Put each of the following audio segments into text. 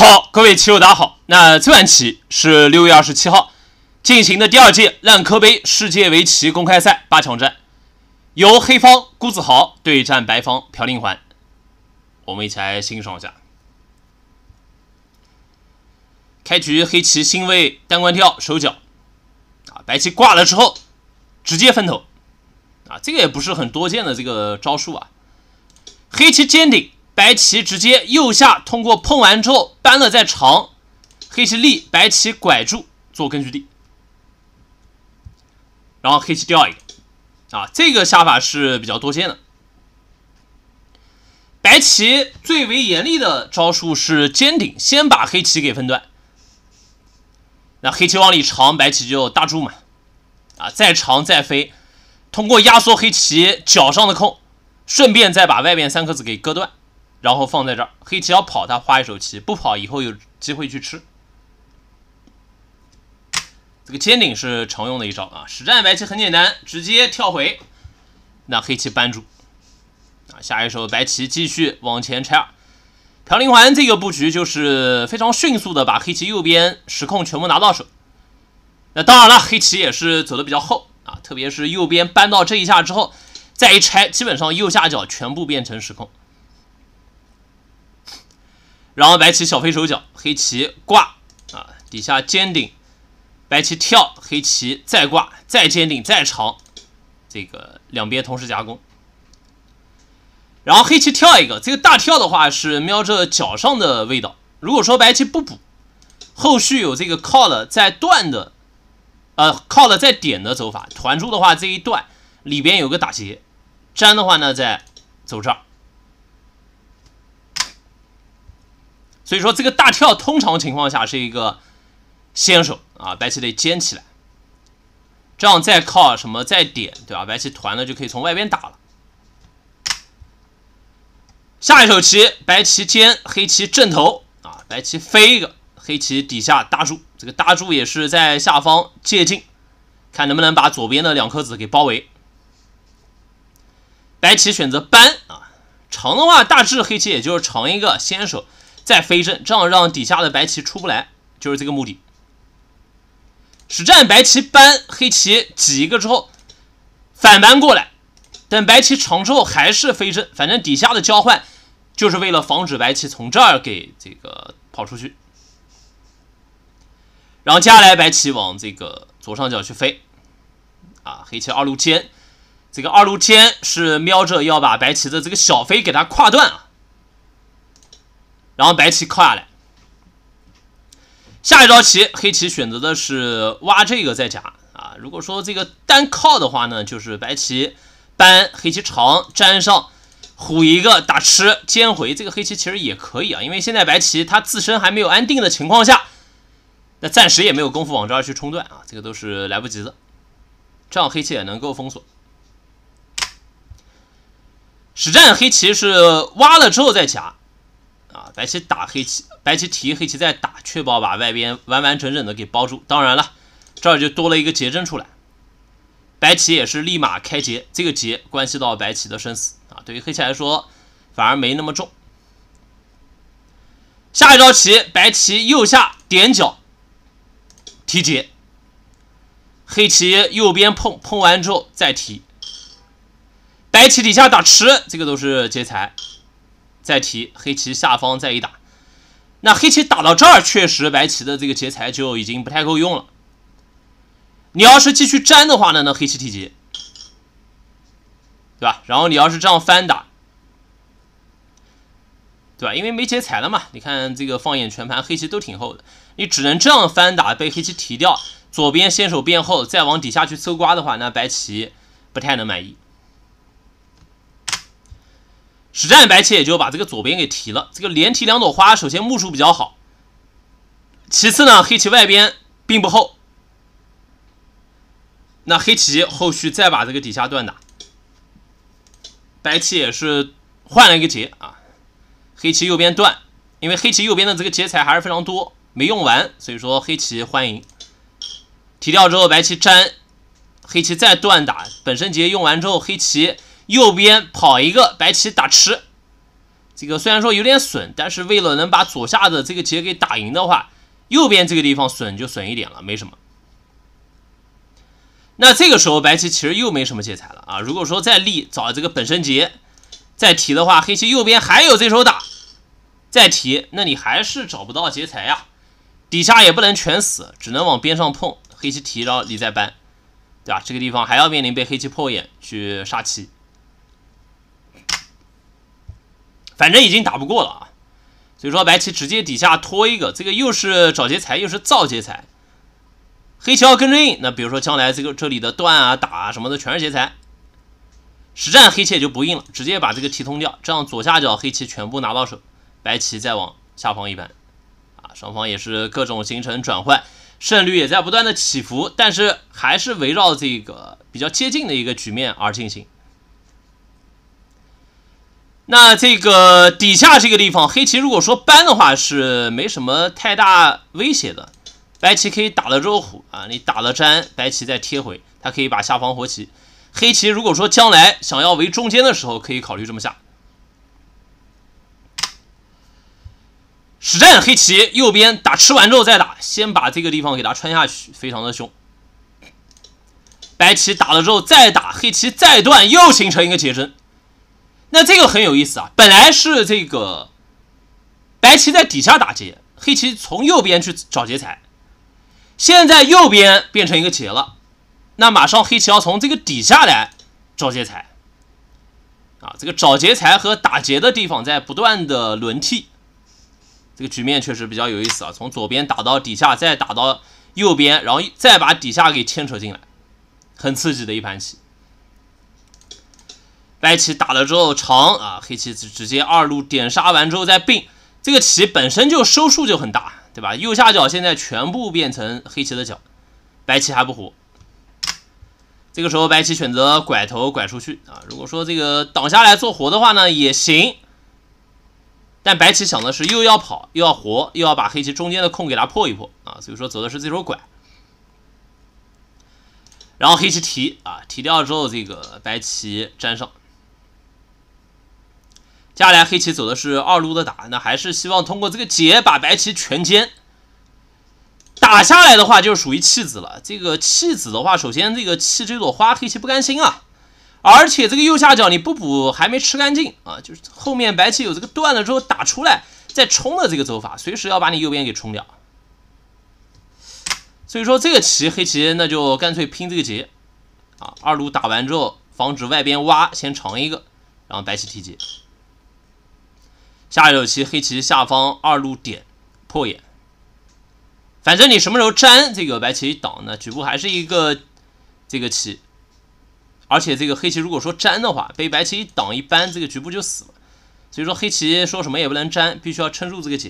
好，各位棋友，大家好。那这盘棋是六月二十七号进行的第二届烂柯杯世界围棋公开赛八强战，由黑方孤子豪对战白方朴令桓。我们一起来欣赏一下。开局黑棋星位单关跳收脚，啊，白棋挂了之后直接分头，啊，这个也不是很多见的这个招数啊。黑棋尖顶。白棋直接右下通过碰完之后搬了再长，黑棋立，白棋拐住做根据地，然后黑棋掉一个，啊，这个下法是比较多见的。白棋最为严厉的招数是尖顶，先把黑棋给分断，那黑棋往里长，白棋就大柱嘛，啊，再长再飞，通过压缩黑棋脚上的空，顺便再把外面三颗子给割断。然后放在这儿，黑棋要跑，他花一手棋；不跑，以后有机会去吃。这个尖顶是常用的一招啊。实战白棋很简单，直接跳回，那黑棋扳住啊。下一手白棋继续往前拆。朴林环这个布局就是非常迅速的把黑棋右边实控全部拿到手。那当然了，黑棋也是走的比较厚啊，特别是右边扳到这一下之后，再一拆，基本上右下角全部变成实控。然后白棋小飞手脚，黑棋挂啊，底下尖顶，白棋跳，黑棋再挂，再尖顶，再长，这个两边同时夹攻。然后黑棋跳一个，这个大跳的话是瞄着脚上的味道。如果说白棋不补，后续有这个靠了再断的，呃，靠了再点的走法。团住的话，这一段里边有个打劫，粘的话呢再走儿。所以说这个大跳通常情况下是一个先手啊，白棋得尖起来，这样再靠什么再点，对吧？白棋团呢就可以从外边打了。下一手棋，白棋尖，黑棋正头啊，白棋飞一个，黑棋底下搭住，这个搭住也是在下方借进，看能不能把左边的两颗子给包围。白棋选择搬啊，长的话大致黑棋也就是长一个先手。再飞正，这样让底下的白棋出不来，就是这个目的。实战白棋搬黑棋挤一个之后，反搬过来，等白棋长之后还是飞正，反正底下的交换就是为了防止白棋从这儿给这个跑出去。然后接下来白棋往这个左上角去飞，啊，黑棋二路尖，这个二路尖是瞄着要把白棋的这个小飞给它跨断啊。然后白棋靠下来，下一招棋，黑棋选择的是挖这个再夹啊。如果说这个单靠的话呢，就是白棋扳黑棋长粘上虎一个打吃尖回，这个黑棋其实也可以啊，因为现在白棋它自身还没有安定的情况下，那暂时也没有功夫往这儿去冲断啊，这个都是来不及的。这样黑棋也能够封锁。实战黑棋是挖了之后再夹。白棋打黑棋，白棋提黑棋再打，确保把外边完完整整的给包住。当然了，这儿就多了一个结针出来。白棋也是立马开劫，这个劫关系到白棋的生死啊。对于黑棋来说，反而没那么重。下一招棋，白棋右下点角提劫，黑棋右边碰碰完之后再提。白棋底下打吃，这个都是劫财。再提黑棋下方再一打，那黑棋打到这儿，确实白棋的这个劫材就已经不太够用了。你要是继续粘的话呢，那黑棋提劫，对吧？然后你要是这样翻打，对吧？因为没劫材了嘛。你看这个放眼全盘，黑棋都挺厚的，你只能这样翻打，被黑棋提掉，左边先手变厚，再往底下去搜刮的话，那白棋不太能满意。实战白棋也就把这个左边给提了，这个连提两朵花，首先目数比较好，其次呢黑棋外边并不厚，那黑棋后续再把这个底下断打，白棋也是换了一个劫啊，黑棋右边断，因为黑棋右边的这个劫材还是非常多，没用完，所以说黑棋欢迎提掉之后，白棋粘，黑棋再断打，本身劫用完之后，黑棋。右边跑一个白棋打吃，这个虽然说有点损，但是为了能把左下的这个劫给打赢的话，右边这个地方损就损一点了，没什么。那这个时候白棋其实又没什么劫财了啊。如果说再立找这个本身劫，再提的话，黑棋右边还有这手打，再提，那你还是找不到劫财呀。底下也不能全死，只能往边上碰，黑棋提然后你再搬，对吧？这个地方还要面临被黑棋破眼去杀棋。反正已经打不过了啊，所以说白棋直接底下拖一个，这个又是找劫财，又是造劫财。黑棋要跟着应，那比如说将来这个这里的断啊打啊什么的全是劫财。实战黑棋也就不应了，直接把这个提通掉，这样左下角黑棋全部拿到手，白棋再往下方一扳，啊，双方也是各种形成转换，胜率也在不断的起伏，但是还是围绕这个比较接近的一个局面而进行。那这个底下这个地方，黑棋如果说搬的话，是没什么太大威胁的。白棋可以打了之后虎啊，你打了粘，白棋再贴回，它可以把下方活棋。黑棋如果说将来想要围中间的时候，可以考虑这么下。实战黑棋右边打吃完之后再打，先把这个地方给它穿下去，非常的凶。白棋打了之后再打，黑棋再断，又形成一个劫针，那这个很有意思啊！本来是这个白棋在底下打劫，黑棋从右边去找劫材，现在右边变成一个劫了，那马上黑棋要从这个底下来找劫材，啊，这个找劫材和打劫的地方在不断的轮替，这个局面确实比较有意思啊！从左边打到底下，再打到右边，然后再把底下给牵扯进来，很刺激的一盘棋。白棋打了之后长啊，黑棋直直接二路点杀完之后再并，这个棋本身就收数就很大，对吧？右下角现在全部变成黑棋的角，白棋还不活。这个时候白棋选择拐头拐出去啊，如果说这个挡下来做活的话呢也行，但白棋想的是又要跑又要活，又要把黑棋中间的空给它破一破啊，所以说走的是这手拐。然后黑棋提啊，提掉之后这个白棋粘上。接下来，黑棋走的是二路的打，那还是希望通过这个劫把白棋全歼。打下来的话，就是属于弃子了。这个弃子的话，首先这个弃这朵花，黑棋不甘心啊。而且这个右下角你不补，还没吃干净啊。就是后面白棋有这个断了之后打出来再冲的这个走法，随时要把你右边给冲掉。所以说这个棋，黑棋那就干脆拼这个劫啊。二路打完之后，防止外边挖，先长一个，然后白棋提劫。下一手棋，黑棋下方二路点破眼。反正你什么时候粘这个白棋一挡呢？局部还是一个这个棋，而且这个黑棋如果说粘的话，被白棋一挡，一般这个局部就死了。所以说黑棋说什么也不能粘，必须要撑住这个井。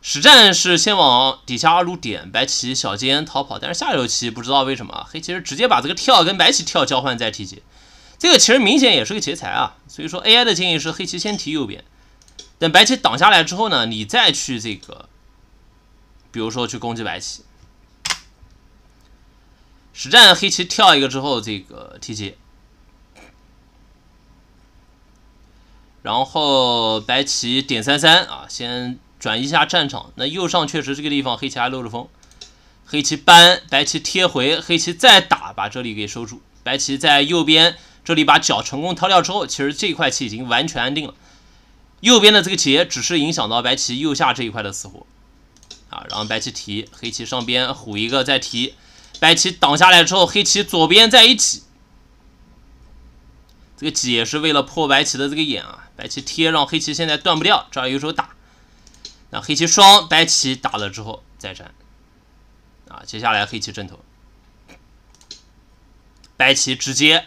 实战是先往底下二路点，白棋小尖逃跑，但是下一手棋不知道为什么黑棋是直接把这个跳跟白棋跳交换再提子。这个其实明显也是个劫财啊，所以说 AI 的建议是黑棋先提右边，等白棋挡下来之后呢，你再去这个，比如说去攻击白棋。实战黑棋跳一个之后，这个提棋，然后白棋点三三啊，先转移一下战场。那右上确实这个地方黑棋还漏着风，黑棋搬，白棋贴回，黑棋再打，把这里给收住。白棋在右边。这里把角成功挑掉之后，其实这块棋已经完全安定了。右边的这个劫只是影响到白棋右下这一块的死活啊。然后白棋提，黑棋上边虎一个再提，白棋挡下来之后，黑棋左边再一起。这个也是为了破白棋的这个眼啊。白棋贴让黑棋现在断不掉，这儿有手打。那黑棋双白棋打了之后再粘啊。接下来黑棋正头，白棋直接。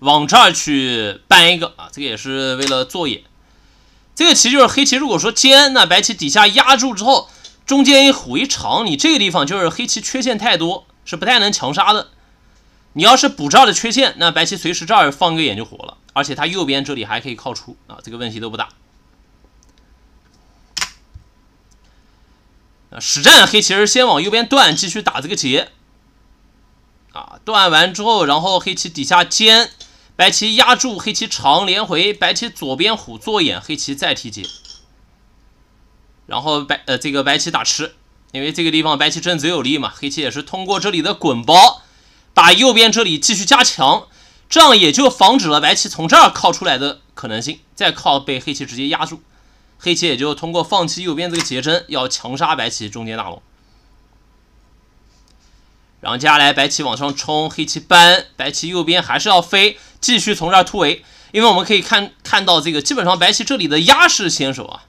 往这儿去搬一个啊，这个也是为了做眼。这个棋就是黑棋，如果说尖，那白棋底下压住之后，中间一虎一长，你这个地方就是黑棋缺陷太多，是不太能强杀的。你要是补这儿的缺陷，那白棋随时这儿放一个眼就活了，而且它右边这里还可以靠出啊，这个问题都不大。啊，实战黑棋是先往右边断，继续打这个劫。啊，断完之后，然后黑棋底下尖。白棋压住黑棋长连回，白棋左边虎做眼，黑棋再提劫，然后白呃这个白棋打吃，因为这个地方白棋正子有利嘛，黑棋也是通过这里的滚包把右边这里继续加强，这样也就防止了白棋从这儿靠出来的可能性，再靠被黑棋直接压住，黑棋也就通过放弃右边这个劫针要强杀白棋中间大龙。然后接下来，白棋往上冲，黑棋搬，白棋右边还是要飞，继续从这儿突围，因为我们可以看看到这个，基本上白棋这里的压是先手啊，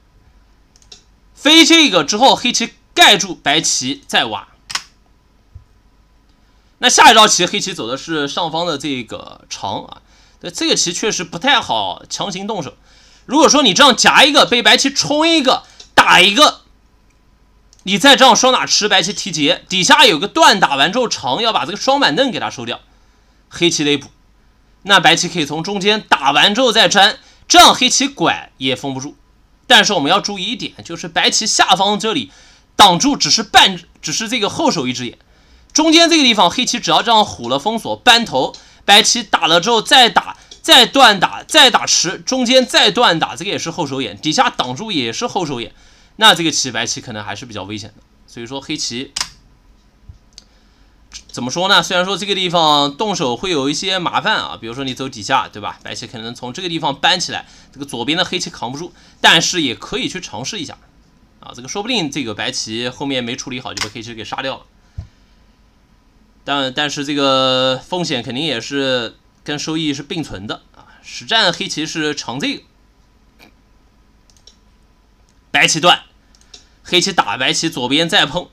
飞这个之后，黑棋盖住白棋再挖。那下一招棋，黑棋走的是上方的这个长啊，那这个棋确实不太好强行动手。如果说你这样夹一个，被白棋冲一个，打一个。你再这样双打吃白棋提劫，底下有个断打完之后长要把这个双板凳给他收掉，黑棋得补。那白棋可以从中间打完之后再粘，这样黑棋拐也封不住。但是我们要注意一点，就是白棋下方这里挡住只是半，只是这个后手一只眼，中间这个地方黑棋只要这样虎了封锁扳头，白棋打了之后再打再断打再打吃，中间再断打这个也是后手眼，底下挡住也是后手眼。那这个棋白棋可能还是比较危险的，所以说黑棋怎么说呢？虽然说这个地方动手会有一些麻烦啊，比如说你走底下，对吧？白棋可能从这个地方搬起来，这个左边的黑棋扛不住，但是也可以去尝试一下啊，这个说不定这个白棋后面没处理好就被黑棋给杀掉了。但但是这个风险肯定也是跟收益是并存的啊，实战黑棋是长这个，白棋断。黑棋打白棋左边再碰，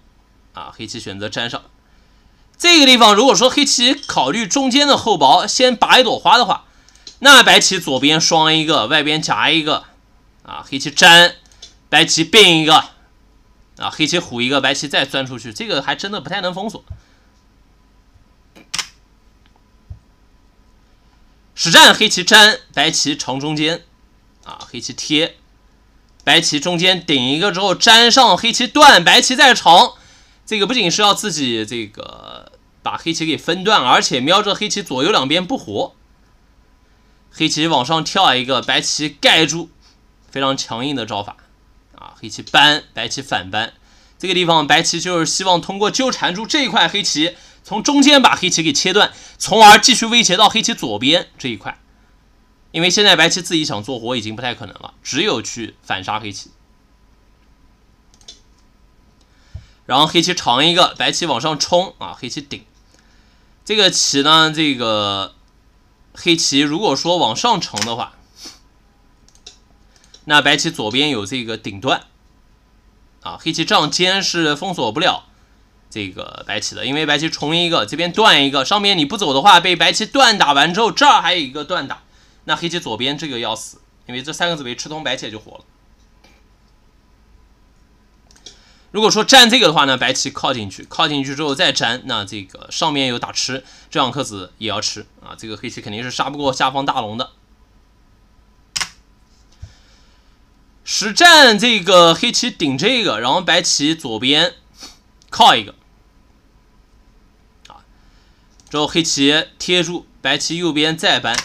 啊，黑棋选择粘上这个地方。如果说黑棋考虑中间的厚薄，先拔一朵花的话，那白棋左边双一个，外边夹一个，啊，黑棋粘，白棋并一个，啊，黑棋虎一个，白棋再钻出去，这个还真的不太能封锁。实战黑棋粘，白棋长中间，啊，黑棋贴。白棋中间顶一个之后粘上黑棋断，白棋再长。这个不仅是要自己这个把黑棋给分断，而且瞄着黑棋左右两边不活。黑棋往上跳一个，白棋盖住，非常强硬的招法啊！黑棋扳，白棋反扳。这个地方白棋就是希望通过纠缠住这一块黑棋，从中间把黑棋给切断，从而继续威胁到黑棋左边这一块。因为现在白棋自己想做活已经不太可能了，只有去反杀黑棋。然后黑棋长一个，白棋往上冲啊，黑棋顶这个棋呢，这个黑棋如果说往上冲的话，那白棋左边有这个顶端啊，黑棋这样尖是封锁不了这个白棋的，因为白棋冲一个，这边断一个，上面你不走的话，被白棋断打完之后，这儿还有一个断打。那黑棋左边这个要死，因为这三个子没吃通，白棋就活了。如果说占这个的话呢，白棋靠进去，靠进去之后再粘，那这个上面有打吃，这两颗子也要吃啊。这个黑棋肯定是杀不过下方大龙的。实战这个黑棋顶这个，然后白棋左边靠一个，啊，之后黑棋贴住，白棋右边再搬。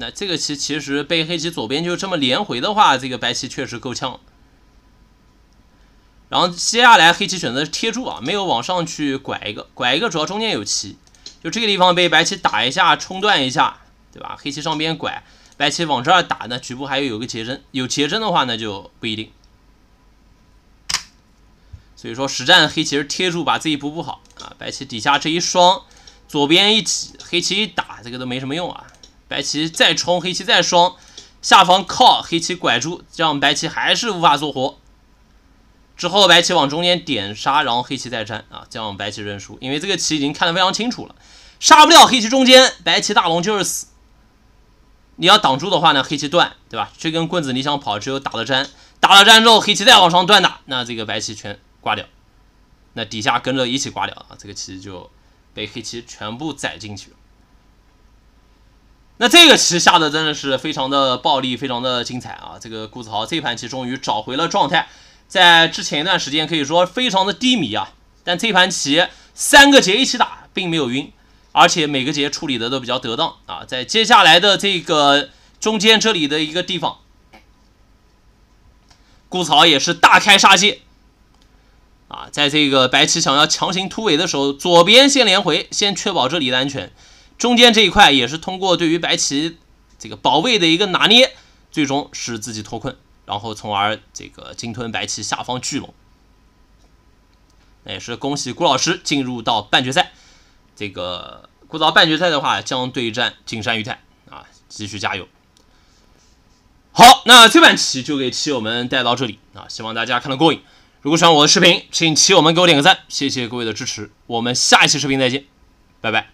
那这个棋其实被黑棋左边就这么连回的话，这个白棋确实够呛。然后接下来黑棋选择贴住啊，没有往上去拐一个，拐一个主要中间有棋，就这个地方被白棋打一下冲断一下，对吧？黑棋上边拐，白棋往这儿打，呢，局部还有有个结针，有结针的话那就不一定。所以说实战黑棋是贴住把自己补补好啊，白棋底下这一双，左边一起，黑棋一打这个都没什么用啊。白棋再冲，黑棋再双，下方靠黑棋拐住，这样白棋还是无法做活。之后白棋往中间点杀，然后黑棋再粘啊，这样白棋认输，因为这个棋已经看得非常清楚了，杀不了黑棋中间，白棋大龙就是死。你要挡住的话呢，黑棋断，对吧？这根棍子你想跑，只有打了粘，打了粘之后，黑棋再往上断打，那这个白棋全挂掉，那底下跟着一起挂掉啊，这个棋就被黑棋全部宰进去了。那这个棋下的真的是非常的暴力，非常的精彩啊！这个顾子豪这盘棋终于找回了状态，在之前一段时间可以说非常的低迷啊。但这盘棋三个劫一起打，并没有晕，而且每个劫处理的都比较得当啊。在接下来的这个中间这里的一个地方，顾子豪也是大开杀戒啊！在这个白棋想要强行突围的时候，左边先连回，先确保这里的安全。中间这一块也是通过对于白棋这个保卫的一个拿捏，最终使自己脱困，然后从而这个鲸吞白棋下方巨龙。那也是恭喜顾老师进入到半决赛。这个顾到半决赛的话，将对战金山裕泰啊，继续加油。好，那这盘棋就给棋友们带到这里啊，希望大家看得过瘾。如果喜欢我的视频，请棋友们给我点个赞，谢谢各位的支持。我们下一期视频再见，拜拜。